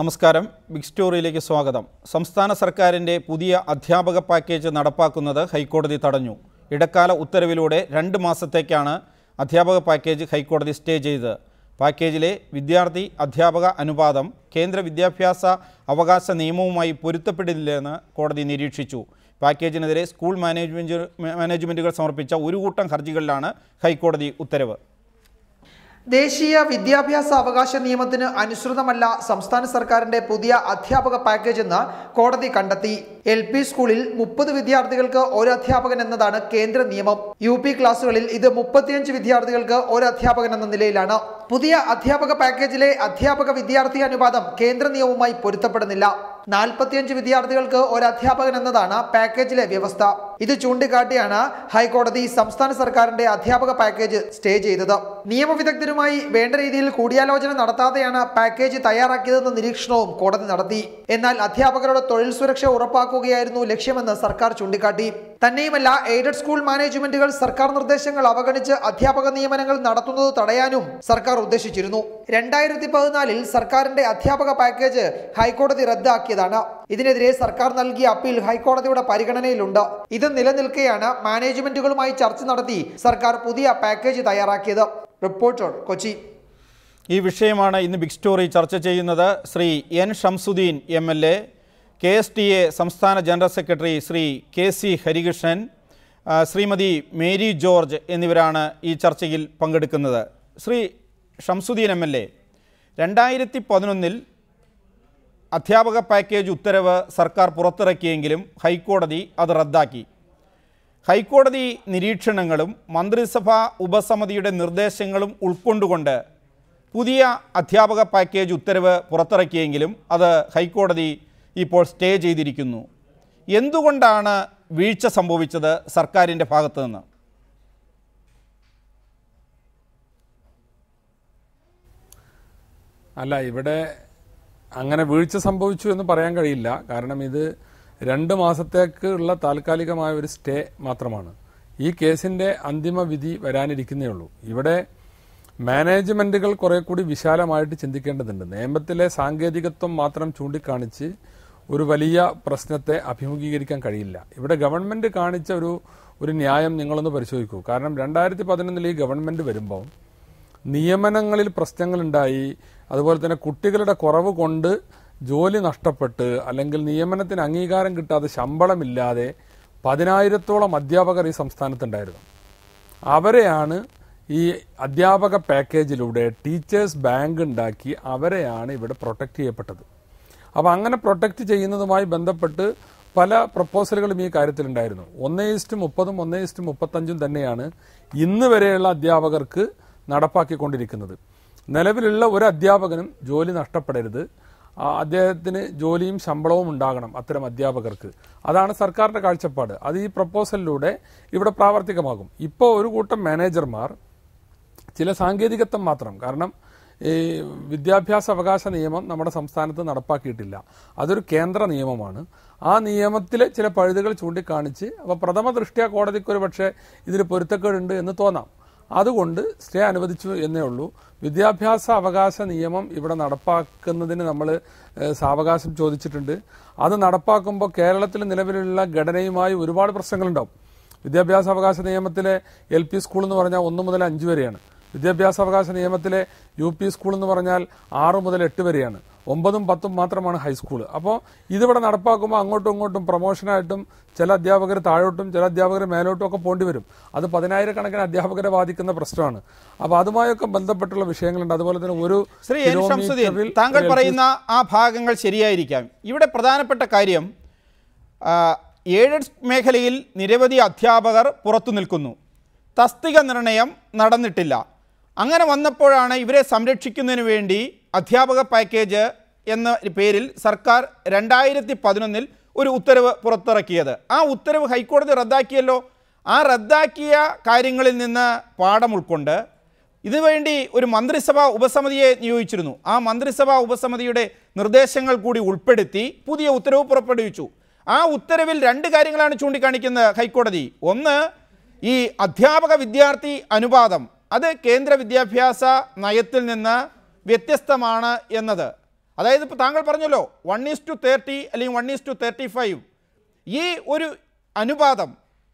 നമസ്കാരം ബിഗ് സ്റ്റോറിയിലേക്ക് സ്വാഗതം സംസ്ഥാന സർക്കാരിൻ്റെ പുതിയ അധ്യാപക പാക്കേജ് നടപ്പാക്കുന്നത് ഹൈക്കോടതി തടഞ്ഞു ഇടക്കാല ഉത്തരവിലൂടെ രണ്ട് മാസത്തേക്കാണ് അധ്യാപക പാക്കേജ് ഹൈക്കോടതി സ്റ്റേ ചെയ്തത് പാക്കേജിലെ വിദ്യാർത്ഥി അധ്യാപക അനുപാതം കേന്ദ്ര വിദ്യാഭ്യാസ അവകാശ നിയമവുമായി പൊരുത്തപ്പെടില്ലെന്ന് കോടതി നിരീക്ഷിച്ചു പാക്കേജിനെതിരെ സ്കൂൾ മാനേജ്മെൻറ്റ് മാനേജ്മെൻറ്റുകൾ സമർപ്പിച്ച ഒരു കൂട്ടം ഹർജികളിലാണ് ഹൈക്കോടതി ഉത്തരവ് ദേശീയ വിദ്യാഭ്യാസ അവകാശ നിയമത്തിന് അനുസൃതമല്ല സംസ്ഥാന സർക്കാരിന്റെ പുതിയ അധ്യാപക പാക്കേജ് എന്ന് കോടതി കണ്ടെത്തി എൽ പി സ്കൂളിൽ മുപ്പത് വിദ്യാർത്ഥികൾക്ക് ഒരു അധ്യാപകൻ എന്നതാണ് കേന്ദ്ര നിയമം യു പി ക്ലാസുകളിൽ ഇത് മുപ്പത്തിയഞ്ച് വിദ്യാർത്ഥികൾക്ക് ഒരു അധ്യാപകൻ എന്ന നിലയിലാണ് പുതിയ അധ്യാപക പാക്കേജിലെ അധ്യാപക വിദ്യാർത്ഥി അനുപാതം കേന്ദ്ര നിയമവുമായി പൊരുത്തപ്പെടുന്നില്ല നാൽപ്പത്തിയഞ്ച് വിദ്യാർത്ഥികൾക്ക് ഒരു അധ്യാപകൻ എന്നതാണ് പാക്കേജിലെ വ്യവസ്ഥ ഇത് ചൂണ്ടിക്കാട്ടിയാണ് ഹൈക്കോടതി സംസ്ഥാന സർക്കാരിന്റെ അധ്യാപക പാക്കേജ് സ്റ്റേ ചെയ്തത് നിയമവിദഗ്ധരുമായി വേണ്ട രീതിയിൽ കൂടിയാലോചന നടത്താതെയാണ് പാക്കേജ് തയ്യാറാക്കിയതെന്ന നിരീക്ഷണവും കോടതി നടത്തി എന്നാൽ അധ്യാപകരുടെ തൊഴിൽ സുരക്ഷ ഉറപ്പാക്കുകയായിരുന്നു ലക്ഷ്യമെന്ന് സർക്കാർ ചൂണ്ടിക്കാട്ടി തന്നെയുമല്ല എയ്ഡഡ് സ്കൂൾ മാനേജ്മെന്റുകൾ സർക്കാർ നിർദ്ദേശങ്ങൾ അവഗണിച്ച് അധ്യാപക നിയമനങ്ങൾ നടത്തുന്നത് തടയാനും സർക്കാർ ഉദ്ദേശിച്ചിരുന്നു രണ്ടായിരത്തി പതിനാലിൽ സർക്കാരിന്റെ അധ്യാപക പാക്കേജ് ഹൈക്കോടതി റദ്ദാക്കിയതാണ് ഇതിനെതിരെ സർക്കാർ നൽകിയ അപ്പീൽ ഹൈക്കോടതിയുടെ പരിഗണനയിലുണ്ട് ഇത് നിലനിൽക്കെയാണ് മാനേജ്മെന്റുകളുമായി ചർച്ച നടത്തി സർക്കാർ പുതിയ പാക്കേജ് തയ്യാറാക്കിയത് റിപ്പോർട്ടർ കൊച്ചി ഈ വിഷയമാണ് ഇന്ന് ബിഗ് സ്റ്റോറി ചർച്ച ചെയ്യുന്നത് Shri N Shamsuddeen M L A K S T A സംസ്ഥാന general secretary Shri K C Harikrishnan Shrimati Mary George എന്നിവരാണ് ഈ ചർച്ചയിൽ പങ്കെടുക്കുന്നത് Shri Shamsuddeen M L A രണ്ടായിരത്തി പതിനൊന്നിൽ അധ്യാപക പാക്കേജ് ഉത്തരവ് സർക്കാർ പുറത്തിറക്കിയെങ്കിലും ഹൈക്കോടതി അത് റദ്ദാക്കി ഹൈക്കോടതി നിരീക്ഷണങ്ങളും മന്ത്രിസഭാ ഉപസമിതിയുടെ നിർദ്ദേശങ്ങളും ഉൾക്കൊണ്ടുകൊണ്ട് പുതിയ അധ്യാപക പാക്കേജ് ഉത്തരവ് പുറത്തിറക്കിയെങ്കിലും അത് ഹൈക്കോടതി ഇപ്പോൾ സ്റ്റേ ചെയ്തിരിക്കുന്നു എന്തുകൊണ്ടാണ് വീഴ്ച സംഭവിച്ചത് സർക്കാരിൻ്റെ ഭാഗത്തു നിന്ന് അല്ല ഇവിടെ അങ്ങനെ വീഴ്ച സംഭവിച്ചു എന്ന് പറയാൻ കഴിയില്ല കാരണം ഇത് രണ്ട് മാസത്തേക്കുള്ള താൽക്കാലികമായ ഒരു സ്റ്റേ മാത്രമാണ് ഈ കേസിന്റെ അന്തിമ വിധി വരാനിരിക്കുന്നേ ഉള്ളൂ ഇവിടെ മാനേജ്മെന്റുകൾ കുറെ കൂടി വിശാലമായിട്ട് ചിന്തിക്കേണ്ടതുണ്ട് നിയമത്തിലെ സാങ്കേതികത്വം മാത്രം ചൂണ്ടിക്കാണിച്ച് ഒരു വലിയ പ്രശ്നത്തെ അഭിമുഖീകരിക്കാൻ കഴിയില്ല ഇവിടെ ഗവൺമെന്റ് കാണിച്ച ഒരു ഒരു ന്യായം നിങ്ങളൊന്ന് പരിശോധിക്കൂ കാരണം രണ്ടായിരത്തി പതിനൊന്നിൽ ഈ ഗവൺമെന്റ് വരുമ്പോൾ നിയമനങ്ങളിൽ പ്രശ്നങ്ങളുണ്ടായി അതുപോലെ തന്നെ കുട്ടികളുടെ കുറവ് കൊണ്ട് ജോലി നഷ്ടപ്പെട്ട് അല്ലെങ്കിൽ നിയമനത്തിന് അംഗീകാരം കിട്ടാതെ ശമ്പളമില്ലാതെ പതിനായിരത്തോളം അധ്യാപകർ ഈ സംസ്ഥാനത്തുണ്ടായിരുന്നു അവരെയാണ് ഈ അധ്യാപക പാക്കേജിലൂടെ ടീച്ചേഴ്സ് ബാങ്ക് ഉണ്ടാക്കി അവരെയാണ് ഇവിടെ പ്രൊട്ടക്റ്റ് ചെയ്യപ്പെട്ടത് അപ്പോൾ അങ്ങനെ പ്രൊട്ടക്റ്റ് ചെയ്യുന്നതുമായി ബന്ധപ്പെട്ട് പല പ്രപ്പോസലുകളും ഈ കാര്യത്തിലുണ്ടായിരുന്നു ഒന്നേ ഇസ്റ്റ് മുപ്പതും ഒന്നേ ഇസ്റ്റ് മുപ്പത്തഞ്ചും തന്നെയാണ് ഇന്ന് വരെയുള്ള അധ്യാപകർക്ക് നടപ്പാക്കിക്കൊണ്ടിരിക്കുന്നത് നിലവിലുള്ള ഒരു അധ്യാപകനും ജോലി നഷ്ടപ്പെടരുത് അദ്ദേഹത്തിന് ജോലിയും ശമ്പളവും ഉണ്ടാകണം അത്തരം അധ്യാപകർക്ക് അതാണ് സർക്കാരിന്റെ കാഴ്ചപ്പാട് അത് ഈ പ്രപ്പോസലിലൂടെ ഇവിടെ പ്രാവർത്തികമാകും ഇപ്പോൾ ഒരു കൂട്ടം മാനേജർമാർ ചില സാങ്കേതികത്വം മാത്രം കാരണം ഈ വിദ്യാഭ്യാസ അവകാശ നിയമം നമ്മുടെ സംസ്ഥാനത്ത് നടപ്പാക്കിയിട്ടില്ല അതൊരു കേന്ദ്ര നിയമമാണ് ആ നിയമത്തിലെ ചില പഴുതുകൾ ചൂണ്ടിക്കാണിച്ച് അപ്പോൾ പ്രഥമ ദൃഷ്ടിയാ കോടതിക്കൊരു പക്ഷേ ഇതിൽ പൊരുത്തക്കേടുണ്ട് എന്ന് തോന്നാം അതുകൊണ്ട് സ്റ്റേ അനുവദിച്ചു എന്നേ ഉള്ളൂ വിദ്യാഭ്യാസ അവകാശ നിയമം ഇവിടെ നടപ്പാക്കുന്നതിന് നമ്മൾ സാവകാശം ചോദിച്ചിട്ടുണ്ട് അത് നടപ്പാക്കുമ്പോൾ കേരളത്തിൽ നിലവിലുള്ള ഘടനയുമായി ഒരുപാട് പ്രശ്നങ്ങളുണ്ടാവും വിദ്യാഭ്യാസ അവകാശ നിയമത്തിലെ എൽ പി സ്കൂൾ എന്ന് പറഞ്ഞാൽ ഒന്ന് മുതൽ അഞ്ച് വരെയാണ് വിദ്യാഭ്യാസ അവകാശ നിയമത്തിലെ യു പി സ്കൂൾ എന്ന് പറഞ്ഞാൽ ആറ് മുതൽ എട്ട് വരെയാണ് ഒമ്പതും പത്തും മാത്രമാണ് ഹൈസ്കൂൾ അപ്പോൾ ഇതിവിടെ നടപ്പാക്കുമ്പോൾ അങ്ങോട്ടും ഇങ്ങോട്ടും പ്രൊമോഷനായിട്ടും ചില അധ്യാപകർ താഴോട്ടും ചില അധ്യാപകർ മേലോട്ടും ഒക്കെ പോണ്ടി വരും അത് പതിനായിരക്കണക്കിന് അധ്യാപകരെ ബാധിക്കുന്ന പ്രശ്നമാണ് അപ്പോൾ അതുമായൊക്കെ ബന്ധപ്പെട്ടുള്ള വിഷയങ്ങളുണ്ട് അതുപോലെ തന്നെ ഒരു ശ്രീ താങ്കൾ പറയുന്ന ആ ഭാഗങ്ങൾ ശരിയായിരിക്കാം ഇവിടെ പ്രധാനപ്പെട്ട കാര്യം ഏഴ് മേഖലയിൽ നിരവധി അധ്യാപകർ പുറത്തു നിൽക്കുന്നു തസ്തിക നിർണയം നടന്നിട്ടില്ല അങ്ങനെ വന്നപ്പോഴാണ് ഇവരെ സംരക്ഷിക്കുന്നതിന് വേണ്ടി അധ്യാപക പാക്കേജ് എന്ന പേരിൽ സർക്കാർ രണ്ടായിരത്തി പതിനൊന്നിൽ ഒരു ഉത്തരവ് പുറത്തിറക്കിയത് ആ ഉത്തരവ് ഹൈക്കോടതി റദ്ദാക്കിയല്ലോ ആ റദ്ദാക്കിയ കാര്യങ്ങളിൽ നിന്ന് പാഠം ഉൾക്കൊണ്ട് ഇതുവേണ്ടി ഒരു മന്ത്രിസഭാ ഉപസമിതിയെ നിയോഗിച്ചിരുന്നു ആ മന്ത്രിസഭാ ഉപസമിതിയുടെ നിർദ്ദേശങ്ങൾ കൂടി ഉൾപ്പെടുത്തി പുതിയ ഉത്തരവ് പുറപ്പെടുവിച്ചു ആ ഉത്തരവിൽ രണ്ട് കാര്യങ്ങളാണ് ചൂണ്ടിക്കാണിക്കുന്നത് ഹൈക്കോടതി ഒന്ന് ഈ അധ്യാപക വിദ്യാർത്ഥി അനുപാതം അത് കേന്ദ്ര വിദ്യാഭ്യാസ നയത്തിൽ നിന്ന് വ്യത്യസ്തമാണ് എന്നത് അതായത് ഇപ്പോൾ താങ്കൾ പറഞ്ഞല്ലോ വൺ ഈസ് ടു തേർട്ടി അല്ലെങ്കിൽ one is to thirty five ഈ ഒരു അനുപാതം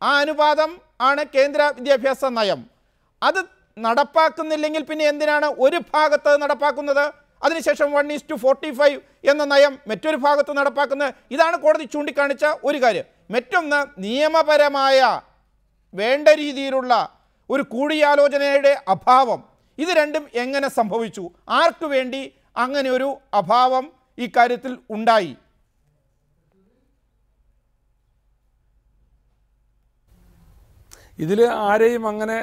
ആ അനുപാതം ആണ് കേന്ദ്ര വിദ്യാഭ്യാസ നയം അത് നടപ്പാക്കുന്നില്ലെങ്കിൽ പിന്നെ എന്തിനാണ് ഒരു ഭാഗത്ത് നടപ്പാക്കുന്നത് അതിനുശേഷം one is to forty five എന്ന നയം മറ്റൊരു ഭാഗത്ത് നടപ്പാക്കുന്നത് ഇതാണ് കോടതി ചൂണ്ടിക്കാണിച്ച ഒരു കാര്യം മറ്റൊന്ന് നിയമപരമായ വേണ്ട രീതിയിലുള്ള ഒരു കൂടിയാലോചനയുടെ അഭാവം ഇത് രണ്ടും എങ്ങനെ സംഭവിച്ചു ആർക്കു വേണ്ടി അങ്ങനെ ഒരു അഭാവം ഇക്കാര്യത്തിൽ ഉണ്ടായി ഇതിൽ ആരെയും അങ്ങനെ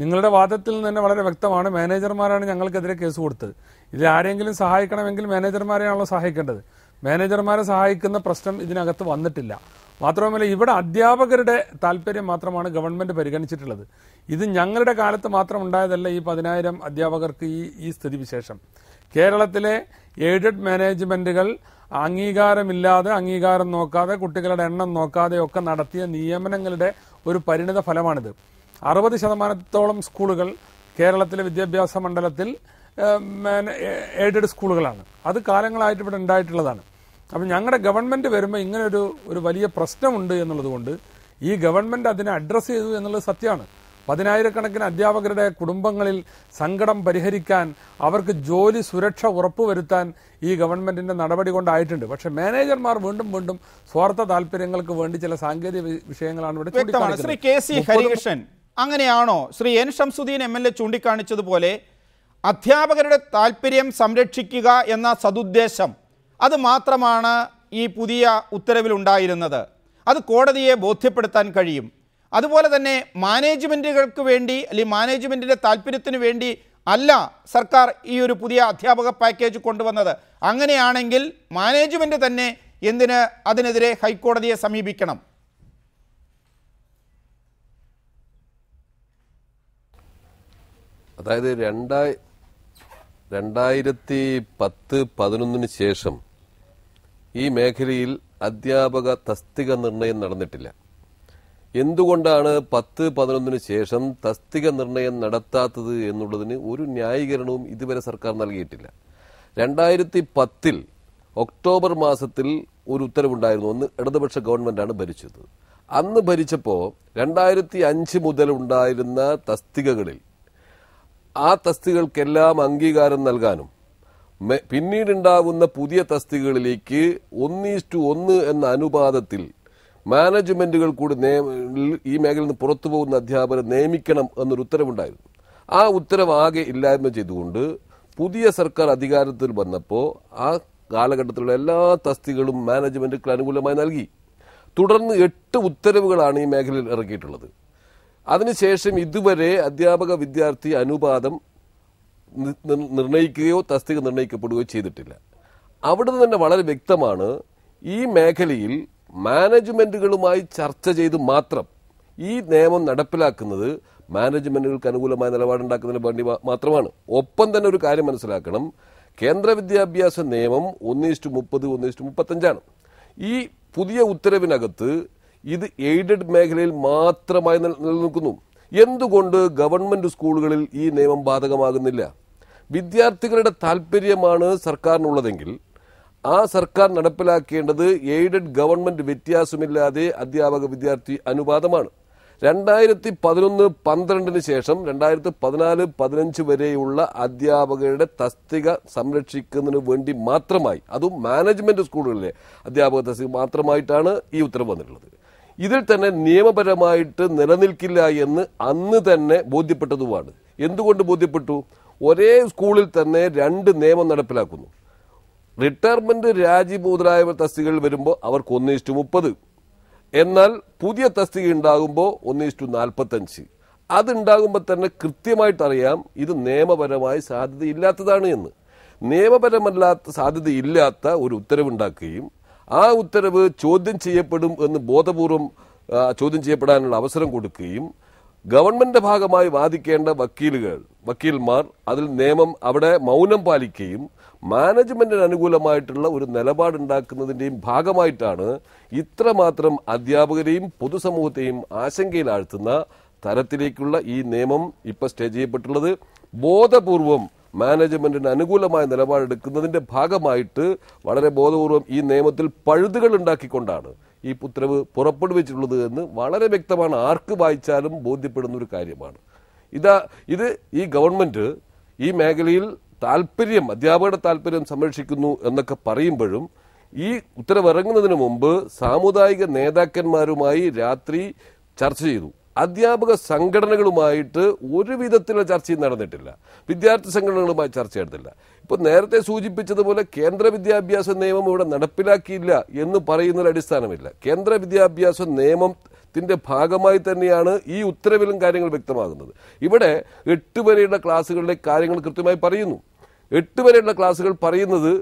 നിങ്ങളുടെ വാദത്തിൽ നിന്ന് തന്നെ വളരെ വ്യക്തമാണ് മാനേജർമാരാണ് ഞങ്ങൾക്കെതിരെ കേസ് കൊടുത്തത് ഇതിൽ ആരെങ്കിലും സഹായിക്കണമെങ്കിൽ മാനേജർമാരെയാണല്ലോ സഹായിക്കേണ്ടത് മാനേജർമാരെ സഹായിക്കുന്ന പ്രശ്നം ഇതിനകത്ത് വന്നിട്ടില്ല മാത്രമല്ല ഇവിടെ അധ്യാപകരുടെ താല്പര്യം മാത്രമാണ് ഗവൺമെന്റ് പരിഗണിച്ചിട്ടുള്ളത് ഇത് ഞങ്ങളുടെ കാലത്ത് മാത്രം ഉണ്ടായതല്ല ഈ പതിനായിരം അധ്യാപകർക്ക് ഈ ഈ സ്ഥിതിവിശേഷം കേരളത്തിലെ എയ്ഡഡ് മാനേജ്മെന്റുകൾ അംഗീകാരമില്ലാതെ അംഗീകാരം നോക്കാതെ കുട്ടികളുടെ എണ്ണം നോക്കാതെ ഒക്കെ നടത്തിയ നിയമനങ്ങളുടെ ഒരു പരിണിത ഫലമാണിത് അറുപത് ശതമാനത്തോളം സ്കൂളുകൾ കേരളത്തിലെ വിദ്യാഭ്യാസ മണ്ഡലത്തിൽ എയ്ഡഡ് സ്കൂളുകളാണ് അത് കാലങ്ങളായിട്ട് ഇവിടെ ഉണ്ടായിട്ടുള്ളതാണ് അപ്പം ഞങ്ങളുടെ ഗവൺമെൻറ് വരുമ്പോൾ ഇങ്ങനൊരു ഒരു വലിയ പ്രശ്നമുണ്ട് എന്നുള്ളത് കൊണ്ട് ഈ ഗവൺമെൻറ് അതിനെ അഡ്രസ്സ് ചെയ്തു എന്നുള്ളത് സത്യമാണ് പതിനായിരക്കണക്കിന് അധ്യാപകരുടെ കുടുംബങ്ങളിൽ സങ്കടം പരിഹരിക്കാൻ അവർക്ക് ജോലി സുരക്ഷ ഉറപ്പുവരുത്താൻ ഈ ഗവൺമെന്റിന്റെ നടപടി കൊണ്ടായിട്ടുണ്ട് പക്ഷേ മാനേജർമാർ വീണ്ടും വീണ്ടും സ്വാർത്ഥ താല്പര്യങ്ങൾക്ക് വേണ്ടി ചില സാങ്കേതിക വിഷയങ്ങളാണ് ഇവിടെ ശ്രീ കെ സി ഹരികൃഷ്ണൻ അങ്ങനെയാണോ Shri N Shamsuddeen M L A ചൂണ്ടിക്കാണിച്ചതുപോലെ അധ്യാപകരുടെ താല്പര്യം സംരക്ഷിക്കുക എന്ന സതുദ്ദേശം അത് മാത്രമാണ് ഈ പുതിയ ഉത്തരവിലുണ്ടായിരുന്നത് അത് കോടതിയെ ബോധ്യപ്പെടുത്താൻ കഴിയും അതുപോലെ തന്നെ മാനേജ്മെൻറ്റുകൾക്ക് വേണ്ടി അല്ലെങ്കിൽ മാനേജ്മെൻറ്റിൻ്റെ താല്പര്യത്തിന് വേണ്ടി അല്ല സർക്കാർ ഈ ഒരു പുതിയ അധ്യാപക പാക്കേജ് കൊണ്ടുവന്നത് അങ്ങനെയാണെങ്കിൽ മാനേജ്മെൻറ്റ് തന്നെ എന്തിന് അതിനെതിരെ ഹൈക്കോടതിയെ സമീപിക്കണം അതായത് രണ്ടായി രണ്ടായിരത്തി പത്ത് പതിനൊന്നിന് ശേഷം ഈ മേഖലയിൽ അധ്യാപക തസ്തിക നിർണയം നടന്നിട്ടില്ല എന്തുകൊണ്ടാണ് പത്ത് പതിനൊന്നിന് ശേഷം തസ്തിക നിർണയം നടത്താത്തത് എന്നുള്ളതിന് ഒരു ന്യായീകരണവും ഇതുവരെ സർക്കാർ നൽകിയിട്ടില്ല രണ്ടായിരത്തി പത്തിൽ ഒക്ടോബർ മാസത്തിൽ ഒരു ഉത്തരവുണ്ടായിരുന്നു ഒന്ന് ഇടതുപക്ഷ ഗവൺമെന്റാണ് ഭരിച്ചത് അന്ന് ഭരിച്ചപ്പോൾ രണ്ടായിരത്തി അഞ്ച് മുതൽ ഉണ്ടായിരുന്ന തസ്തികകളിൽ ആ തസ്തികൾക്കെല്ലാം അംഗീകാരം നൽകാനും പിന്നീടുണ്ടാവുന്ന പുതിയ തസ്തികകളിലേക്ക് ടു ഒന്ന് എന്ന അനുപാതത്തിൽ മാനേജ്മെന്റുകൾ കൂടി ഈ മേഖലയിൽ നിന്ന് പുറത്തു പോകുന്ന അധ്യാപകരെ നിയമിക്കണം എന്നൊരു ഉത്തരവുണ്ടായിരുന്നു ആ ഉത്തരവാകെ ഇല്ലായ്മ ചെയ്തുകൊണ്ട് പുതിയ സർക്കാർ അധികാരത്തിൽ വന്നപ്പോൾ ആ കാലഘട്ടത്തിലുള്ള എല്ലാ തസ്തികളും മാനേജ്മെന്റുകൾ അനുകൂലമായി നൽകി തുടർന്ന് എട്ട് ഉത്തരവുകളാണ് ഈ മേഖലയിൽ ഇറക്കിയിട്ടുള്ളത് അതിനുശേഷം ഇതുവരെ അധ്യാപക വിദ്യാർത്ഥി അനുപാതം നിർണയിക്കുകയോ തസ്തിക നിർണയിക്കപ്പെടുകയോ ചെയ്തിട്ടില്ല അവിടുന്ന് തന്നെ വളരെ വ്യക്തമാണ് ഈ മേഖലയിൽ മാനേജ്മെന്റുകളുമായി ചർച്ച ചെയ്ത് മാത്രം ഈ നിയമം നടപ്പിലാക്കുന്നത് മാനേജ്മെന്റുകൾക്ക് അനുകൂലമായ നിലപാടുണ്ടാക്കുന്നതിന് വേണ്ടി മാത്രമാണ് ഒപ്പം തന്നെ ഒരു കാര്യം മനസ്സിലാക്കണം കേന്ദ്ര വിദ്യാഭ്യാസ നിയമം ഒന്നിഷ്ടു മുപ്പത് ഒന്നിഷ്ടു മുപ്പത്തഞ്ചാണ് ഈ പുതിയ ഉത്തരവിനകത്ത് ഇത് എയ്ഡഡ് മേഖലയിൽ മാത്രമായി നിലനിൽക്കുന്നു എന്തുകൊണ്ട് ഗവൺമെന്റ് സ്കൂളുകളിൽ ഈ നിയമം ബാധകമാകുന്നില്ല വിദ്യാർത്ഥികളുടെ താല്പര്യമാണ് സർക്കാരിനുള്ളതെങ്കിൽ ആ സർക്കാർ നടപ്പിലാക്കേണ്ടത് എയ്ഡഡ് ഗവൺമെന്റ് വ്യത്യാസമില്ലാതെ അധ്യാപക വിദ്യാർത്ഥി അനുപാതമാണ് രണ്ടായിരത്തി പതിനൊന്ന് പന്ത്രണ്ടിന് ശേഷം രണ്ടായിരത്തി പതിനാല് പതിനഞ്ച് വരെയുള്ള അധ്യാപകരുടെ തസ്തിക സംരക്ഷിക്കുന്നതിന് വേണ്ടി മാത്രമായി അതും മാനേജ്മെന്റ് സ്കൂളുകളിലെ അധ്യാപക തസ്തിക മാത്രമായിട്ടാണ് ഈ ഉത്തരവ് വന്നിട്ടുള്ളത് ഇതിൽ തന്നെ നിയമപരമായിട്ട് നിലനിൽക്കില്ല എന്ന് അന്ന് തന്നെ ബോധ്യപ്പെട്ടതുമാണ് എന്തുകൊണ്ട് ബോധ്യപ്പെട്ടു ഒരേ സ്കൂളിൽ തന്നെ രണ്ട് നിയമം നടപ്പിലാക്കുന്നു റിട്ടയർമെന്റ് രാജി മുതലായ തസ്തികൾ വരുമ്പോൾ അവർക്ക് ഒന്ന് ഇഷ്ടു മുപ്പത് എന്നാൽ പുതിയ തസ്തിക ഉണ്ടാകുമ്പോൾ ഒന്ന് ഇഷ്ടു നാൽപ്പത്തഞ്ച് അതുണ്ടാകുമ്പോൾ തന്നെ കൃത്യമായിട്ടറിയാം ഇത് നിയമപരമായി സാധ്യതയില്ലാത്തതാണ് എന്ന് നിയമപരമല്ലാത്ത സാധ്യതയില്ലാത്ത ഒരു ഉത്തരവുണ്ടാക്കുകയും ആ ഉത്തരവ് ചോദ്യം ചെയ്യപ്പെടും എന്ന് ബോധപൂർവം ചോദ്യം ചെയ്യപ്പെടാനുള്ള അവസരം കൊടുക്കുകയും ഗവൺമെന്റിന്റെ ഭാഗമായി വാദിക്കേണ്ട വക്കീലുകൾ വക്കീൽമാർ അതിൽ നിയമം അവിടെ മൗനം പാലിക്കുകയും മാനേജ്മെന്റിന് അനുകൂലമായിട്ടുള്ള ഒരു നിലപാടുണ്ടാക്കുന്നതിന്റെയും ഭാഗമായിട്ടാണ് ഇത്രമാത്രം അധ്യാപകരെയും പൊതുസമൂഹത്തെയും ആശങ്കയിലാഴ്ത്തുന്ന തരത്തിലേക്കുള്ള ഈ നിയമം ഇപ്പോൾ സ്റ്റേ ചെയ്യപ്പെട്ടുള്ളത് ബോധപൂർവം മാനേജ്മെന്റിന് അനുകൂലമായ നിലപാടെടുക്കുന്നതിന്റെ ഭാഗമായിട്ട് വളരെ ബോധപൂർവം ഈ നിയമത്തിൽ പഴുതുകൾ ഉണ്ടാക്കിക്കൊണ്ടാണ് ഈ ഉത്തരവ് പുറപ്പെടുവിച്ചിട്ടുള്ളത് എന്ന് വളരെ വ്യക്തമാണ് ആർക്ക് വായിച്ചാലും ബോധ്യപ്പെടുന്ന ഒരു കാര്യമാണ് ഇതാ ഇത് ഈ ഗവൺമെന്റ് ഈ മേഖലയിൽ താല്പര്യം അധ്യാപകരുടെ താല്പര്യം സംരക്ഷിക്കുന്നു എന്നൊക്കെ പറയുമ്പോഴും ഈ ഉത്തരവിറങ്ങുന്നതിന് മുമ്പ് സാമുദായിക നേതാക്കന്മാരുമായി രാത്രി ചർച്ച ചെയ്തു അധ്യാപക സംഘടനകളുമായിട്ട് ഒരു വിധത്തിലുള്ള ചർച്ചയും നടന്നിട്ടില്ല വിദ്യാർത്ഥി സംഘടനകളുമായി ചർച്ച നടത്തില്ല ഇപ്പോൾ നേരത്തെ സൂചിപ്പിച്ചതുപോലെ കേന്ദ്ര വിദ്യാഭ്യാസ നിയമം ഇവിടെ നടപ്പിലാക്കിയില്ല എന്ന് പറയുന്നതിൽ അടിസ്ഥാനമില്ല കേന്ദ്ര വിദ്യാഭ്യാസ നിയമം ത്തിന്റെ ഭാഗമായി തന്നെയാണ് ഈ ഉത്തരവിലും കാര്യങ്ങൾ വ്യക്തമാകുന്നത് ഇവിടെ എട്ട് വരെയുള്ള ക്ലാസ്സുകളിലെ കാര്യങ്ങൾ കൃത്യമായി പറയുന്നു എട്ട് വരെയുള്ള ക്ലാസ്സുകൾ പറയുന്നത്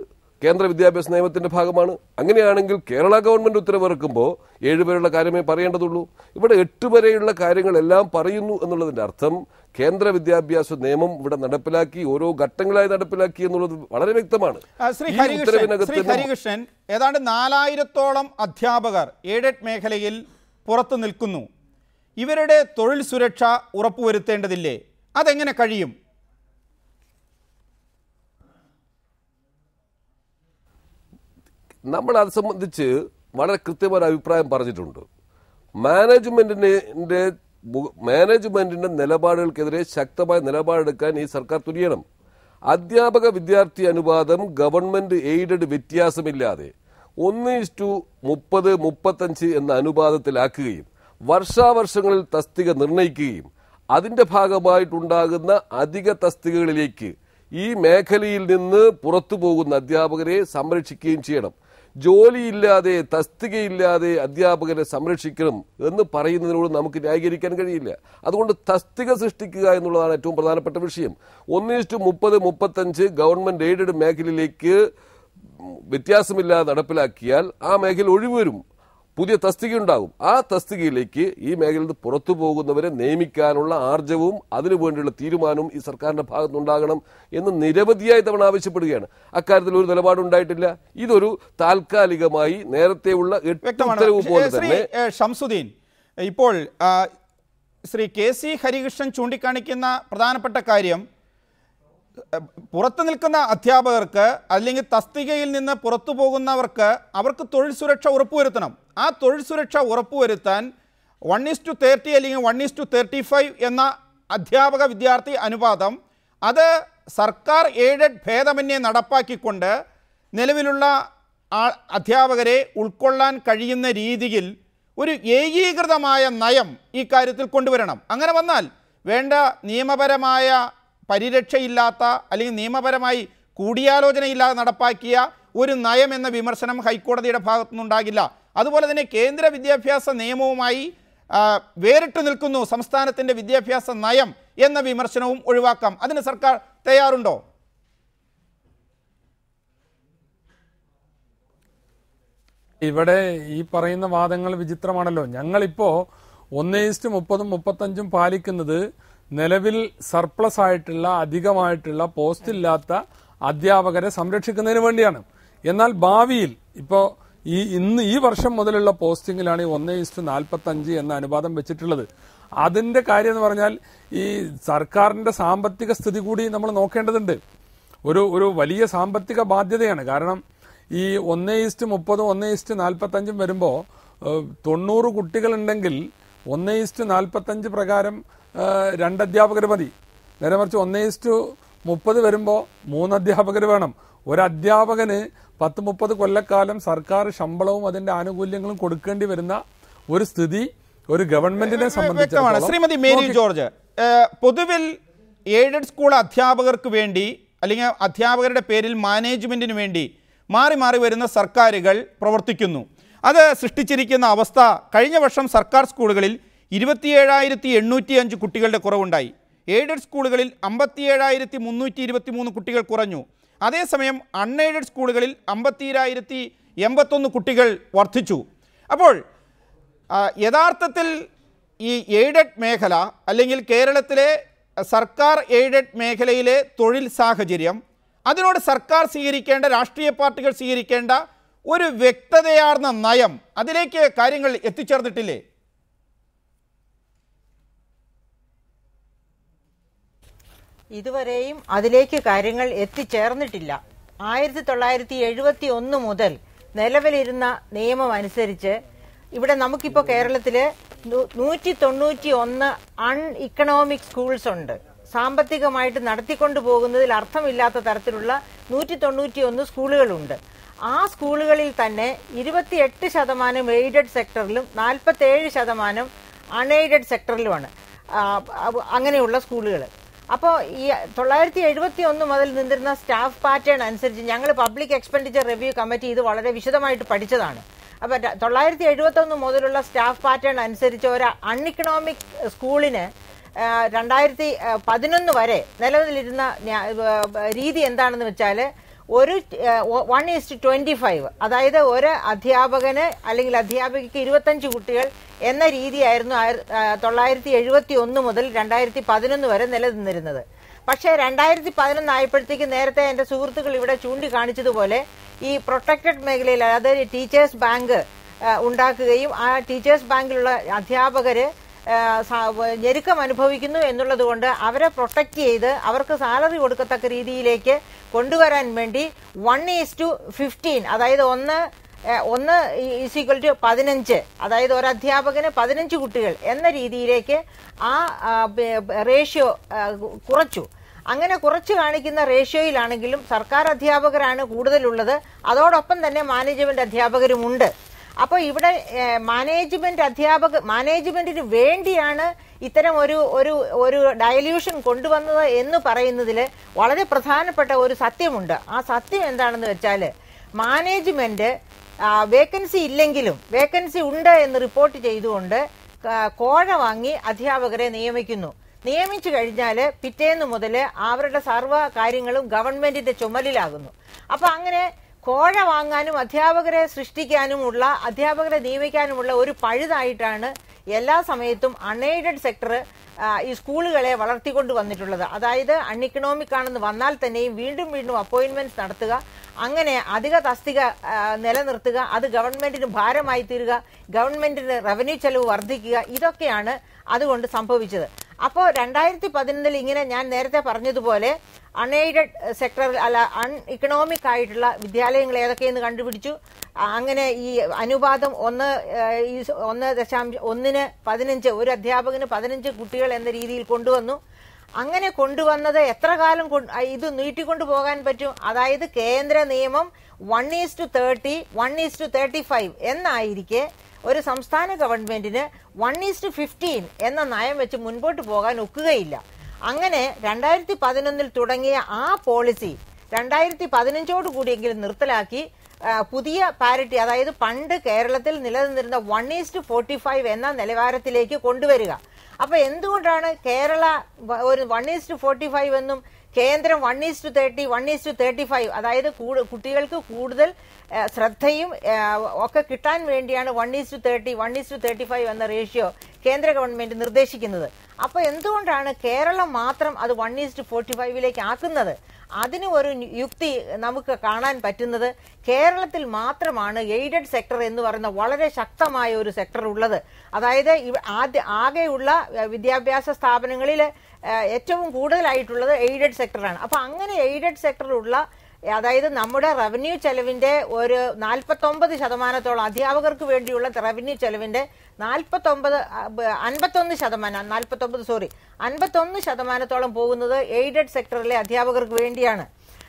കേന്ദ്ര വിദ്യാഭ്യാസ നിയമത്തിന്റെ ഭാഗമാണ് അങ്ങനെയാണെങ്കിൽ കേരള ഗവൺമെന്റ് ഉത്തരവിറക്കുമ്പോൾ ഏഴുപേരുള്ള കാര്യമേ പറയേണ്ടതുള്ളൂ ഇവിടെ എട്ട് വരെയുള്ള കാര്യങ്ങളെല്ലാം പറയുന്നു എന്നുള്ളതിന്റെ അർത്ഥം കേന്ദ്ര വിദ്യാഭ്യാസ നിയമം ഇവിടെ നടപ്പിലാക്കി ഓരോ ഘട്ടങ്ങളായി നടപ്പിലാക്കി എന്നുള്ളത് വളരെ വ്യക്തമാണ് ശ്രീ ഹരികൃഷ്ണൻ ഏതാണ്ട് നാലായിരത്തോളം അധ്യാപകർ എയ്ഡഡ് മേഖലയിൽ പുറത്തു നിൽക്കുന്നു ഇവരുടെ തൊഴിൽ സുരക്ഷ ഉറപ്പുവരുത്തേണ്ടതില്ലേ അതെങ്ങനെ കഴിയും നമ്മൾ അത് സംബന്ധിച്ച് വളരെ കൃത്യമായ അഭിപ്രായം പറഞ്ഞിട്ടുണ്ട് മാനേജ്മെന്റിന്റെ മാനേജ്മെന്റിന്റെ നിലപാടുകൾക്കെതിരെ ശക്തമായ നിലപാടെടുക്കാൻ ഈ സർക്കാർ തുനിയണം അധ്യാപക വിദ്യാർത്ഥി അനുപാതം ഗവൺമെന്റ് എയ്ഡഡ് വ്യത്യാസമില്ലാതെ ഒന്ന് ടു മുപ്പത് മുപ്പത്തഞ്ച് എന്ന അനുപാതത്തിലാക്കുകയും വർഷാവർഷങ്ങളിൽ തസ്തിക നിർണയിക്കുകയും അതിന്റെ ഭാഗമായിട്ടുണ്ടാകുന്ന അധിക തസ്തികകളിലേക്ക് ഈ മേഖലയിൽ നിന്ന് പുറത്തു പോകുന്ന അധ്യാപകരെ സംരക്ഷിക്കുകയും ചെയ്യണം ജോലിയില്ലാതെ തസ്തികയില്ലാതെ അധ്യാപകരെ സംരക്ഷിക്കണം എന്ന് പറയുന്നതിനോട് നമുക്ക് ന്യായീകരിക്കാൻ കഴിയില്ല അതുകൊണ്ട് തസ്തിക സൃഷ്ടിക്കുക എന്നുള്ളതാണ് ഏറ്റവും പ്രധാനപ്പെട്ട വിഷയം ഒന്നിഷ്ടു മുപ്പത് മുപ്പത്തഞ്ച് ഗവൺമെന്റ് എയ്ഡഡ് മേഖലയിലേക്ക് വ്യത്യാസമില്ലാതെ നടപ്പിലാക്കിയാൽ ആ മേഖല ഒഴിവരും പുതിയ തസ്തിക ഉണ്ടാകും ആ തസ്തികയിലേക്ക് ഈ മേഖലയിൽ നിന്ന് പുറത്തു പോകുന്നവരെ നിയമിക്കാനുള്ള ആർജവും അതിനു വേണ്ടിയുള്ള തീരുമാനവും ഈ സർക്കാരിന്റെ ഭാഗത്തുനിന്നുണ്ടാകണം എന്ന് നിരവധിയായി തവണ ആവശ്യപ്പെടുകയാണ് അക്കാര്യത്തിൽ ഒരു നിലപാടുണ്ടായിട്ടില്ല ഇതൊരു താൽക്കാലികമായി നേരത്തെയുള്ള ഉത്തരവ് പോലെ തന്നെ ഷംസുദ്ദീൻ ഇപ്പോൾ ശ്രീ കെ സി ഹരികൃഷ്ണൻ ചൂണ്ടിക്കാണിക്കുന്ന പ്രധാനപ്പെട്ട കാര്യം പുറത്തു നിൽക്കുന്ന അധ്യാപകർക്ക് അല്ലെങ്കിൽ തസ്തികയിൽ നിന്ന് പുറത്തു പോകുന്നവർക്ക് അവർക്ക് തൊഴിൽ സുരക്ഷ ഉറപ്പുവരുത്തണം ആ തൊഴിൽ സുരക്ഷ ഉറപ്പുവരുത്താൻ വൺ ഈസ് ടു തേർട്ടി അല്ലെങ്കിൽ one is to thirty five എന്ന അധ്യാപക വിദ്യാർത്ഥി അനുപാതം അത് സർക്കാർ എയ്ഡഡ് ഭേദമന്യെ നടപ്പാക്കിക്കൊണ്ട് നിലവിലുള്ള അധ്യാപകരെ ഉൾക്കൊള്ളാൻ കഴിയുന്ന രീതിയിൽ ഒരു ഏകീകൃതമായ നയം ഈ കാര്യത്തിൽ കൊണ്ടുവരണം അങ്ങനെ വന്നാൽ വേണ്ട നിയമപരമായ പരിരക്ഷയില്ലാത്ത അല്ലെങ്കിൽ നിയമപരമായി കൂടിയാലോചനയില്ലാതെ നടപ്പാക്കിയ ഒരു നയം എന്ന വിമർശനം ഹൈക്കോടതിയുടെ ഭാഗത്തുനിന്നുണ്ടാകില്ല അതുപോലെ തന്നെ കേന്ദ്ര വിദ്യാഭ്യാസ നിയമവുമായി വേറിട്ട് നിൽക്കുന്നു സംസ്ഥാനത്തിൻ്റെ വിദ്യാഭ്യാസ നയം എന്ന വിമർശനവും ഒഴിവാക്കാം അതിന് സർക്കാർ തയ്യാറുണ്ടോ ഇവിടെ ഈ പറയുന്ന വാദങ്ങൾ വിചിത്രമാണല്ലോ ഞങ്ങളിപ്പോ ഒന്നേസ്റ്റ് മുപ്പതും മുപ്പത്തഞ്ചും പാലിക്കുന്നത് നിലവിൽ സർപ്ലസ് ആയിട്ടുള്ള അധികമായിട്ടുള്ള പോസ്റ്റ് ഇല്ലാത്ത അധ്യാപകരെ സംരക്ഷിക്കുന്നതിന് വേണ്ടിയാണ് എന്നാൽ ഭാവിയിൽ ഇപ്പോൾ ഈ ഇന്ന് ഈ വർഷം മുതലുള്ള പോസ്റ്റിങ്ങിലാണ് ഈ ഒന്ന് ഇസ്റ്റ് നാൽപ്പത്തഞ്ച് എന്ന അനുപാതം വെച്ചിട്ടുള്ളത് അതിന്റെ കാര്യം എന്ന് പറഞ്ഞാൽ ഈ സർക്കാരിന്റെ സാമ്പത്തിക സ്ഥിതി കൂടി നമ്മൾ നോക്കേണ്ടതുണ്ട് ഒരു ഒരു വലിയ സാമ്പത്തിക ബാധ്യതയാണ് കാരണം ഈ ഒന്ന് ഈസ്റ്റ് മുപ്പതും ഒന്ന് ഈസ്റ്റ് നാൽപ്പത്തഞ്ചും വരുമ്പോൾ തൊണ്ണൂറ് കുട്ടികളുണ്ടെങ്കിൽ ഒന്ന് ഈസ്റ്റ് നാൽപ്പത്തഞ്ച് പ്രകാരം രണ്ട് അധ്യാപകർ മതി നേരെ മറിച്ച് ഒന്നേ ടു മുപ്പത് വരുമ്പോൾ മൂന്ന് അധ്യാപകർ വേണം ഒരു അധ്യാപകന് പത്ത് മുപ്പത് കൊല്ലക്കാലം സർക്കാർ ശമ്പളവും അതിന്റെ ആനുകൂല്യങ്ങളും കൊടുക്കേണ്ടി വരുന്ന ഒരു സ്ഥിതി ഒരു ഗവൺമെന്റിനെ സംബന്ധിച്ചാണ് ശ്രീമതി മേരി ജോർജ് പൊതുവിൽ എയ്ഡഡ് സ്കൂൾ അധ്യാപകർക്ക് വേണ്ടി അല്ലെങ്കിൽ അധ്യാപകരുടെ പേരിൽ മാനേജ്മെന്റിന് വേണ്ടി മാറി മാറി വരുന്ന സർക്കാരുകൾ പ്രവർത്തിക്കുന്നു അത് സൃഷ്ടിച്ചിരിക്കുന്ന അവസ്ഥ കഴിഞ്ഞ വർഷം സർക്കാർ സ്കൂളുകളിൽ ഇരുപത്തിയേഴായിരത്തി എണ്ണൂറ്റി അഞ്ച് കുട്ടികളുടെ കുറവുണ്ടായി എയ്ഡഡ് സ്കൂളുകളിൽ അമ്പത്തിയേഴായിരത്തി മുന്നൂറ്റി ഇരുപത്തി മൂന്ന് കുട്ടികൾ കുറഞ്ഞു അതേസമയം അൺഎയ്ഡഡ് സ്കൂളുകളിൽ അമ്പത്തിയേഴായിരത്തി എൺപത്തൊന്ന് കുട്ടികൾ വർദ്ധിച്ചു അപ്പോൾ യഥാർത്ഥത്തിൽ ഈ എയ്ഡഡ് മേഖല അല്ലെങ്കിൽ കേരളത്തിലെ സർക്കാർ എയ്ഡഡ് മേഖലയിലെ തൊഴിൽ സാഹചര്യം അതിനോട് സർക്കാർ സ്വീകരിക്കേണ്ട രാഷ്ട്രീയ പാർട്ടികൾ സ്വീകരിക്കേണ്ട ഒരു വ്യക്തതയാർന്ന നയം അതിലേക്ക് കാര്യങ്ങൾ എത്തിച്ചേർന്നിട്ടില്ലേ ഇതുവരെയും അതിലേക്ക് കാര്യങ്ങൾ എത്തിച്ചേർന്നിട്ടില്ല ആയിരത്തി തൊള്ളായിരത്തി എഴുപത്തി ഒന്ന് മുതൽ നിലവിലിരുന്ന നിയമം അനുസരിച്ച് ഇവിടെ നമുക്കിപ്പോൾ കേരളത്തിൽ നൂറ്റി തൊണ്ണൂറ്റി ഒന്ന് അൺ ഇക്കണോമിക് സ്കൂൾസ് ഉണ്ട് സാമ്പത്തികമായിട്ട് നടത്തിക്കൊണ്ടു പോകുന്നതിൽ അർത്ഥമില്ലാത്ത തരത്തിലുള്ള നൂറ്റി തൊണ്ണൂറ്റി ഒന്ന് സ്കൂളുകളുണ്ട് ആ സ്കൂളുകളിൽ തന്നെ ഇരുപത്തിയെട്ട് ശതമാനം എയ്ഡഡ് സെക്ടറിലും ഏഴ് ശതമാനം അൺഎയ്ഡഡ് സെക്ടറിലുമാണ് അങ്ങനെയുള്ള സ്കൂളുകൾ അപ്പോൾ ഈ തൊള്ളായിരത്തി എഴുപത്തി ഒന്ന് മുതൽ നിന്നിരുന്ന സ്റ്റാഫ് പാറ്റേൺ അനുസരിച്ച് ഞങ്ങൾ പബ്ലിക് എക്സ്പെൻഡിച്ചർ റിവ്യൂ കമ്മിറ്റി ഇത് വളരെ വിശദമായിട്ട് പഠിച്ചതാണ് അപ്പോൾ തൊള്ളായിരത്തി ഒന്ന് മുതലുള്ള സ്റ്റാഫ് പാറ്റേൺ അനുസരിച്ച് ഒരു അൺഇക്കണോമിക് സ്കൂളിന് രണ്ടായിരത്തി പതിനൊന്ന് വരെ നിലവിലിരുന്ന രീതി എന്താണെന്ന് വെച്ചാൽ ഒരു വൺ ഈസ്റ്റ് ട്വൻറ്റി ഫൈവ് അതായത് ഒരു അധ്യാപകന് അല്ലെങ്കിൽ അധ്യാപികയ്ക്ക് ഇരുപത്തഞ്ച് കുട്ടികൾ എന്ന രീതിയായിരുന്നു തൊള്ളായിരത്തി എഴുപത്തി ഒന്ന് മുതൽ രണ്ടായിരത്തി പതിനൊന്ന് വരെ നിലനിന്നിരുന്നത് പക്ഷേ രണ്ടായിരത്തി പതിനൊന്നായപ്പോഴത്തേക്ക് നേരത്തെ എൻ്റെ സുഹൃത്തുക്കൾ ഇവിടെ ചൂണ്ടിക്കാണിച്ചതുപോലെ ഈ പ്രൊട്ടക്റ്റഡ് മേഖലയിൽ അതായത് ടീച്ചേഴ്സ് ബാങ്ക് ഉണ്ടാക്കുകയും ആ ടീച്ചേഴ്സ് ബാങ്കിലുള്ള അധ്യാപകര് ഞെരുക്കം അനുഭവിക്കുന്നു എന്നുള്ളത് കൊണ്ട് അവരെ പ്രൊട്ടക്റ്റ് ചെയ്ത് അവർക്ക് സാലറി കൊടുക്കത്തക്ക രീതിയിലേക്ക് കൊണ്ടുവരാൻ വേണ്ടി വൺ ഈസ് ടു ഫിഫ്റ്റീൻ അതായത് ഒന്ന് ഒന്ന് ഈസ് ടു പതിനഞ്ച് അതായത് ഒരു അധ്യാപകന് പതിനഞ്ച് കുട്ടികൾ എന്ന രീതിയിലേക്ക് ആ റേഷ്യോ കുറച്ചു അങ്ങനെ കുറച്ച് കാണിക്കുന്ന റേഷ്യോയിലാണെങ്കിലും സർക്കാർ അധ്യാപകരാണ് കൂടുതലുള്ളത് അതോടൊപ്പം തന്നെ മാനേജ്മെന്റ് അധ്യാപകരുമുണ്ട് അപ്പോൾ ഇവിടെ മാനേജ്മെന്റ് അധ്യാപക മാനേജ്മെന്റിന് വേണ്ടിയാണ് ഇത്തരം ഒരു ഒരു ഒരു ഡയല്യൂഷൻ കൊണ്ടുവന്നത് എന്ന് പറയുന്നതിൽ വളരെ പ്രധാനപ്പെട്ട ഒരു സത്യമുണ്ട് ആ സത്യം എന്താണെന്ന് വെച്ചാൽ മാനേജ്മെന്റ് വേക്കൻസി ഇല്ലെങ്കിലും വേക്കൻസി ഉണ്ട് എന്ന് റിപ്പോർട്ട് ചെയ്തുകൊണ്ട് കോഴ വാങ്ങി അധ്യാപകരെ നിയമിക്കുന്നു നിയമിച്ചു കഴിഞ്ഞാൽ പിറ്റേന്ന് മുതൽ അവരുടെ സർവ്വ കാര്യങ്ങളും ഗവൺമെന്റിന്റെ ചുമലിലാകുന്നു അപ്പൊ അങ്ങനെ കോഴ വാങ്ങാനും അധ്യാപകരെ സൃഷ്ടിക്കാനുമുള്ള അധ്യാപകരെ നിയമിക്കാനുമുള്ള ഒരു പഴുതായിട്ടാണ് എല്ലാ സമയത്തും അൺഎയ്ഡഡ് സെക്ടർ ഈ സ്കൂളുകളെ വളർത്തിക്കൊണ്ട് വന്നിട്ടുള്ളത് അതായത് അൺഇക്കണോമിക് ആണെന്ന് വന്നാൽ തന്നെയും വീണ്ടും വീണ്ടും അപ്പോയിൻമെന്റ്സ് നടത്തുക അങ്ങനെ അധിക തസ്തിക നിലനിർത്തുക അത് ഗവൺമെന്റിന് ഭാരമായി തീരുക ഗവൺമെന്റിന് റവന്യൂ ചെലവ് വർദ്ധിക്കുക ഇതൊക്കെയാണ് അതുകൊണ്ട് സംഭവിച്ചത് അപ്പോൾ രണ്ടായിരത്തി പതിനൊന്നിൽ ഇങ്ങനെ ഞാൻ നേരത്തെ പറഞ്ഞതുപോലെ അൺഎയ്ഡഡ് സെക്ടറിൽ uh, അല്ല അൺ ഇക്കണോമിക് ആയിട്ടുള്ള വിദ്യാലയങ്ങൾ ഏതൊക്കെയെന്ന് കണ്ടുപിടിച്ചു അങ്ങനെ ഈ അനുപാതം ഒന്ന് ഈ ഒന്ന് ദശാംശം ഒന്നിന് പതിനഞ്ച് ഒരു അധ്യാപകന് പതിനഞ്ച് കുട്ടികൾ എന്ന രീതിയിൽ കൊണ്ടുവന്നു അങ്ങനെ കൊണ്ടുവന്നത് എത്ര കാലം ഇത് നീട്ടിക്കൊണ്ടു പോകാൻ പറ്റും അതായത് കേന്ദ്ര നിയമം one is to thirty one is to thirty five എന്നായിരിക്കെ ഒരു സംസ്ഥാന ഗവൺമെന്റിന് വൺ ഈസ് ടു ഫിഫ്റ്റീൻ എന്ന നയം വെച്ച് മുൻപോട്ട് പോകാൻ ഒക്കുകയില്ല അങ്ങനെ രണ്ടായിരത്തി പതിനൊന്നിൽ തുടങ്ങിയ ആ പോളിസി രണ്ടായിരത്തി പതിനഞ്ചോട് കൂടിയെങ്കിലും നിർത്തലാക്കി പുതിയ പാരിറ്റി അതായത് പണ്ട് കേരളത്തിൽ നിലനിന്നിരുന്ന വൺ ഈസ്റ്റ് ഫോർട്ടി ഫൈവ് എന്ന നിലവാരത്തിലേക്ക് കൊണ്ടുവരിക അപ്പൊ എന്തുകൊണ്ടാണ് കേരള ഒരു വൺ ഈസ്റ്റ് ഫോർട്ടി ഫൈവ് എന്നും കേന്ദ്രം one is to thirty one is to thirty five അതായത് കുട്ടികൾക്ക് കൂടുതൽ ശ്രദ്ധയും ഒക്കെ കിട്ടാൻ വേണ്ടിയാണ് one is to thirty one is to thirty five എന്ന റേഷ്യോ കേന്ദ്ര ഗവൺമെന്റ് നിർദ്ദേശിക്കുന്നത് അപ്പോൾ എന്തുകൊണ്ടാണ് കേരളം മാത്രം അത് വൺ ഈസ്റ്റ് ഫോർട്ടി ഫൈവിലേക്ക് ആക്കുന്നത് അതിന് ഒരു യുക്തി നമുക്ക് കാണാൻ പറ്റുന്നത് കേരളത്തിൽ മാത്രമാണ് എയ്ഡഡ് സെക്ടർ എന്ന് പറയുന്ന വളരെ ശക്തമായ ഒരു സെക്ടർ ഉള്ളത് അതായത് ആദ്യ ആകെയുള്ള വിദ്യാഭ്യാസ സ്ഥാപനങ്ങളിൽ ഏറ്റവും കൂടുതലായിട്ടുള്ളത് എയ്ഡഡ് സെക്ടറാണ് അപ്പോൾ അങ്ങനെ എയ്ഡഡ് സെക്ടറുള്ള അതായത് നമ്മുടെ റവന്യൂ ചെലവിന്റെ ഒരു നാൽപ്പത്തൊമ്പത് ശതമാനത്തോളം അധ്യാപകർക്ക് വേണ്ടിയുള്ള റവന്യൂ ചെലവിന്റെ നാൽപ്പത്തൊമ്പത് അൻപത്തൊന്ന് ശതമാനം നാൽപ്പത്തൊമ്പത് സോറി അൻപത്തൊന്ന് ശതമാനത്തോളം പോകുന്നത് എയ്ഡഡ് സെക്ടറിലെ അധ്യാപകർക്ക് വേണ്ടിയാണ്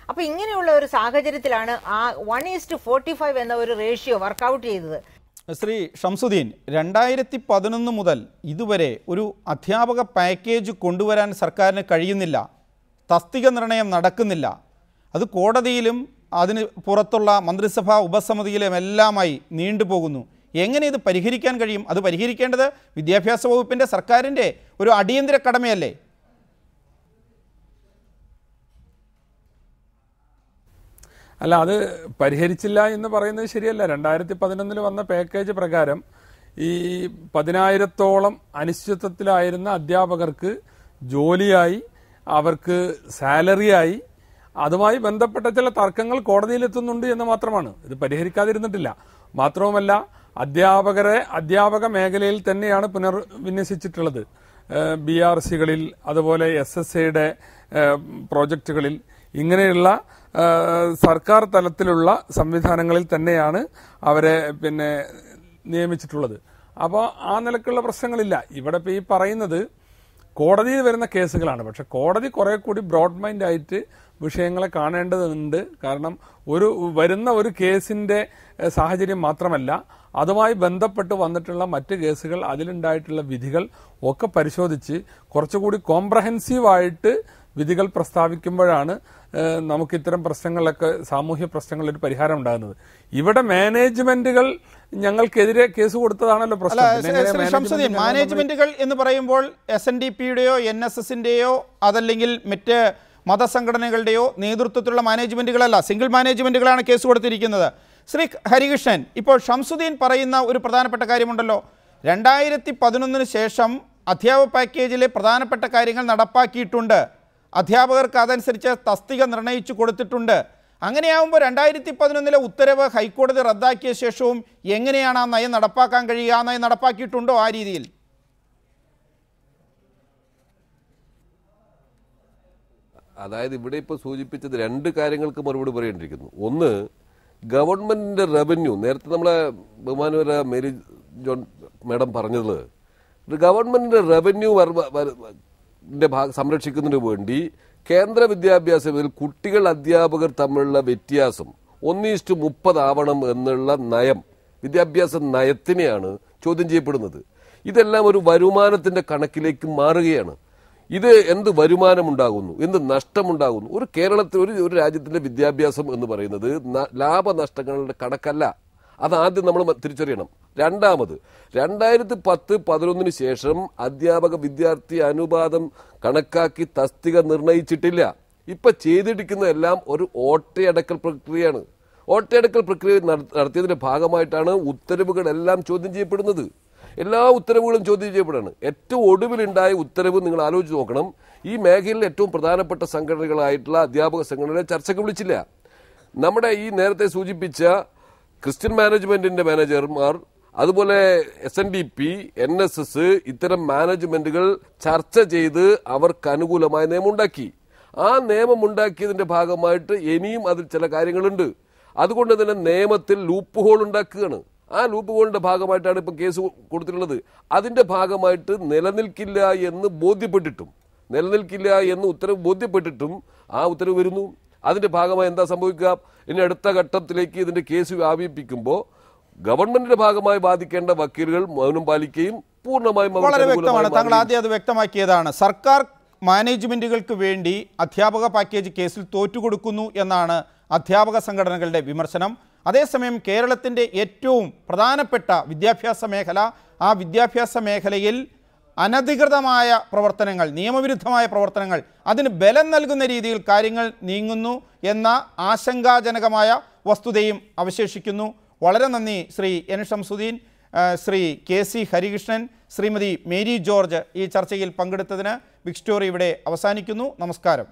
അപ്പോൾ ഇങ്ങനെയുള്ള ഒരു സാഹചര്യത്തിലാണ് ആ വൺ ഈസ്റ്റ് ഫോർട്ടി ഫൈവ് എന്ന ഒരു റേഷ്യോ വർക്ക്ഔട്ട് ചെയ്തത് ശ്രീ ഷംസുദ്ദീൻ രണ്ടായിരത്തി പതിനൊന്ന് മുതൽ ഇതുവരെ ഒരു അധ്യാപക പാക്കേജ് കൊണ്ടുവരാൻ സർക്കാരിന് കഴിയുന്നില്ല തസ്തിക നിർണയം നടക്കുന്നില്ല അത് കോടതിയിലും അതിന് പുറത്തുള്ള മന്ത്രിസഭാ ഉപസമിതിയിലും എല്ലാമായി നീണ്ടുപോകുന്നു എങ്ങനെ ഇത് പരിഹരിക്കാൻ കഴിയും അത് പരിഹരിക്കേണ്ടത് വിദ്യാഭ്യാസ വകുപ്പിൻ്റെ സർക്കാരിൻ്റെ ഒരു അടിയന്തര കടമയല്ലേ അല്ല അത് പരിഹരിച്ചില്ല എന്ന് പറയുന്നത് ശരിയല്ല രണ്ടായിരത്തി പതിനൊന്നിൽ വന്ന പാക്കേജ് പ്രകാരം ഈ പതിനായിരത്തോളം അനിശ്ചിതത്വത്തിലായിരുന്ന അധ്യാപകർക്ക് ജോലിയായി അവർക്ക് സാലറിയായി അതുമായി ബന്ധപ്പെട്ട ചില തർക്കങ്ങൾ കോടതിയിലെത്തുന്നുണ്ട് എന്ന് മാത്രമാണ് ഇത് പരിഹരിക്കാതിരുന്നിട്ടില്ല മാത്രവുമല്ല അധ്യാപകരെ അധ്യാപക മേഖലയിൽ തന്നെയാണ് പുനർവിന്യസിച്ചിട്ടുള്ളത് ബി ആർ സികളിൽ അതുപോലെ എസ് എസ് എയുടെ പ്രോജക്റ്റുകളിൽ ഇങ്ങനെയുള്ള സർക്കാർ തലത്തിലുള്ള സംവിധാനങ്ങളിൽ തന്നെയാണ് അവരെ പിന്നെ നിയമിച്ചിട്ടുള്ളത് അപ്പോൾ ആ നിലക്കുള്ള പ്രശ്നങ്ങളില്ല ഇവിടെ ഇപ്പോൾ ഈ പറയുന്നത് കോടതിയിൽ വരുന്ന കേസുകളാണ് പക്ഷെ കോടതി കുറെ കൂടി ബ്രോഡ് മൈൻഡ് ആയിട്ട് വിഷയങ്ങളെ കാണേണ്ടതുണ്ട് കാരണം ഒരു വരുന്ന ഒരു കേസിന്റെ സാഹചര്യം മാത്രമല്ല അതുമായി ബന്ധപ്പെട്ട് വന്നിട്ടുള്ള മറ്റ് കേസുകൾ അതിലുണ്ടായിട്ടുള്ള വിധികൾ ഒക്കെ പരിശോധിച്ച് കുറച്ചുകൂടി കോംപ്രഹെൻസീവായിട്ട് വിധികൾ പ്രസ്താവിക്കുമ്പോഴാണ് നമുക്ക് ഇത്തരം പ്രശ്നങ്ങളിലൊക്കെ സാമൂഹ്യ ഒരു പരിഹാരം ഉണ്ടാകുന്നത് ഇവിടെ മാനേജ്മെന്റുകൾ ഞങ്ങൾക്കെതിരെ കേസ് കൊടുത്തതാണല്ലോ പ്രശ്നം മാനേജ്മെന്റുകൾ എന്ന് പറയുമ്പോൾ എസ് എൻ ഡി പിയുടെയോ എൻ എസ് എസിന്റെയോ അതല്ലെങ്കിൽ മറ്റ് മതസംഘടനകളുടെയോ നേതൃത്വത്തിലുള്ള മാനേജ്മെന്റുകളല്ല സിംഗിൾ മാനേജ്മെന്റുകളാണ് കേസ് കൊടുത്തിരിക്കുന്നത് ശ്രീ ഹരികൃഷ്ണൻ ഇപ്പോൾ ഷംസുദ്ദീൻ പറയുന്ന ഒരു പ്രധാനപ്പെട്ട കാര്യമുണ്ടല്ലോ രണ്ടായിരത്തി പതിനൊന്നിന് ശേഷം അധ്യാപക പാക്കേജിലെ പ്രധാനപ്പെട്ട കാര്യങ്ങൾ നടപ്പാക്കിയിട്ടുണ്ട് അധ്യാപകർക്ക് അതനുസരിച്ച് തസ്തിക നിർണയിച്ചു കൊടുത്തിട്ടുണ്ട് അങ്ങനെയാവുമ്പോൾ രണ്ടായിരത്തി പതിനൊന്നിലെ ഉത്തരവ് ഹൈക്കോടതി റദ്ദാക്കിയ ശേഷവും എങ്ങനെയാണ് ആ നയം നടപ്പാക്കാൻ കഴിയുക ആ നയം നടപ്പാക്കിയിട്ടുണ്ടോ ആ രീതിയിൽ അതായത് ഇവിടെ ഇപ്പോൾ സൂചിപ്പിച്ചത് രണ്ട് കാര്യങ്ങൾക്ക് മറുപടി പറയേണ്ടിയിരിക്കുന്നു ഒന്ന് ഗവൺമെന്റിന്റെ റവന്യൂ നേരത്തെ നമ്മളെ ബഹുമാനപര മേരി ജോൺ മാഡം പറഞ്ഞത് ഗവൺമെന്റിന്റെ റവന്യൂ സംരക്ഷിക്കുന്നതിന് വേണ്ടി കേന്ദ്ര വിദ്യാഭ്യാസ കുട്ടികൾ അധ്യാപകർ തമ്മിലുള്ള വ്യത്യാസം ഒന്നിഷ്ടു മുപ്പതാവണം എന്നുള്ള നയം വിദ്യാഭ്യാസ നയത്തിനെയാണ് ചോദ്യം ചെയ്യപ്പെടുന്നത് ഇതെല്ലാം ഒരു വരുമാനത്തിന്റെ കണക്കിലേക്ക് മാറുകയാണ് ഇത് എന്ത് വരുമാനമുണ്ടാകുന്നു എന്ത് നഷ്ടമുണ്ടാകുന്നു ഒരു കേരളത്തിൽ ഒരു ഒരു രാജ്യത്തിന്റെ വിദ്യാഭ്യാസം എന്ന് പറയുന്നത് ലാഭനഷ്ടങ്ങളുടെ കണക്കല്ല അത് ആദ്യം നമ്മൾ തിരിച്ചറിയണം രണ്ടാമത് രണ്ടായിരത്തി പത്ത് പതിനൊന്നിന് ശേഷം അധ്യാപക വിദ്യാർത്ഥി അനുപാതം കണക്കാക്കി തസ്തിക നിർണയിച്ചിട്ടില്ല ഇപ്പൊ ചെയ്തിരിക്കുന്ന എല്ലാം ഒരു ഓട്ടയടക്കൽ പ്രക്രിയയാണ് ഓട്ടയടക്കൽ പ്രക്രിയ നടത്തിയതിന്റെ ഭാഗമായിട്ടാണ് ഉത്തരവുകളെല്ലാം ചോദ്യം ചെയ്യപ്പെടുന്നത് എല്ലാ ഉത്തരവുകളും ചോദ്യം ചെയ്യപ്പെടാണ് ഏറ്റവും ഒടുവിലുണ്ടായ ഉത്തരവ് നിങ്ങൾ ആലോചിച്ച് നോക്കണം ഈ മേഖലയിൽ ഏറ്റവും പ്രധാനപ്പെട്ട സംഘടനകളായിട്ടുള്ള അധ്യാപക സംഘടനകളെ ചർച്ചയ്ക്ക് വിളിച്ചില്ല നമ്മുടെ ഈ നേരത്തെ സൂചിപ്പിച്ച ക്രിസ്ത്യൻ മാനേജ്മെന്റിന്റെ മാനേജർമാർ അതുപോലെ S N D P N S S ഇത്തരം മാനേജ്മെന്റുകൾ ചർച്ച ചെയ്ത് അവർക്ക് അനുകൂലമായ ഉണ്ടാക്കി ആ നിയമം ഉണ്ടാക്കിയതിന്റെ ഭാഗമായിട്ട് ഇനിയും അതിൽ ചില കാര്യങ്ങളുണ്ട് അതുകൊണ്ട് തന്നെ നിയമത്തിൽ ലൂപ്പ് ഹോൾ ഉണ്ടാക്കുകയാണ് ആ ലൂപ്പ് ഹോളിന്റെ ഭാഗമായിട്ടാണ് ഇപ്പം കേസ് കൊടുത്തിട്ടുള്ളത് അതിന്റെ ഭാഗമായിട്ട് നിലനിൽക്കില്ല എന്ന് ബോധ്യപ്പെട്ടിട്ടും നിലനിൽക്കില്ല എന്ന് ഉത്തരവ് ബോധ്യപ്പെട്ടിട്ടും ആ ഉത്തരവ് വരുന്നു അതിന്റെ ഭാഗമായി എന്താ സംഭവിക്കുക ഇനി അടുത്ത ഘട്ടത്തിലേക്ക് ഇതിന്റെ കേസ് വ്യാപിപ്പിക്കുമ്പോൾ ഗവൺമെന്റിന്റെ ഭാഗമായി വാദിക്കേണ്ട വക്കീലുകൾ മൗനം പാലിക്കുകയും പൂർണ്ണമായും വളരെ വ്യക്തമാണ് താങ്കൾ ആദ്യം അത് വ്യക്തമാക്കിയതാണ് സർക്കാർ മാനേജ്മെന്റുകൾക്ക് വേണ്ടി അധ്യാപക പാക്കേജ് കേസിൽ തോറ്റുകൊടുക്കുന്നു എന്നാണ് അധ്യാപക സംഘടനകളുടെ വിമർശനം അതേസമയം കേരളത്തിൻ്റെ ഏറ്റവും പ്രധാനപ്പെട്ട വിദ്യാഭ്യാസ മേഖല ആ വിദ്യാഭ്യാസ മേഖലയിൽ അനധികൃതമായ പ്രവർത്തനങ്ങൾ നിയമവിരുദ്ധമായ പ്രവർത്തനങ്ങൾ അതിന് ബലം നൽകുന്ന രീതിയിൽ കാര്യങ്ങൾ നീങ്ങുന്നു എന്ന ആശങ്കാജനകമായ വസ്തുതയും അവശേഷിക്കുന്നു വളരെ നന്ദി Shri N Shamsuddeen Shri K C Harikrishnan Shrimati Mary George ഈ ചർച്ചയിൽ പങ്കെടുത്തതിന് ബിഗ് സ്റ്റോറി ഇവിടെ അവസാനിക്കുന്നു നമസ്കാരം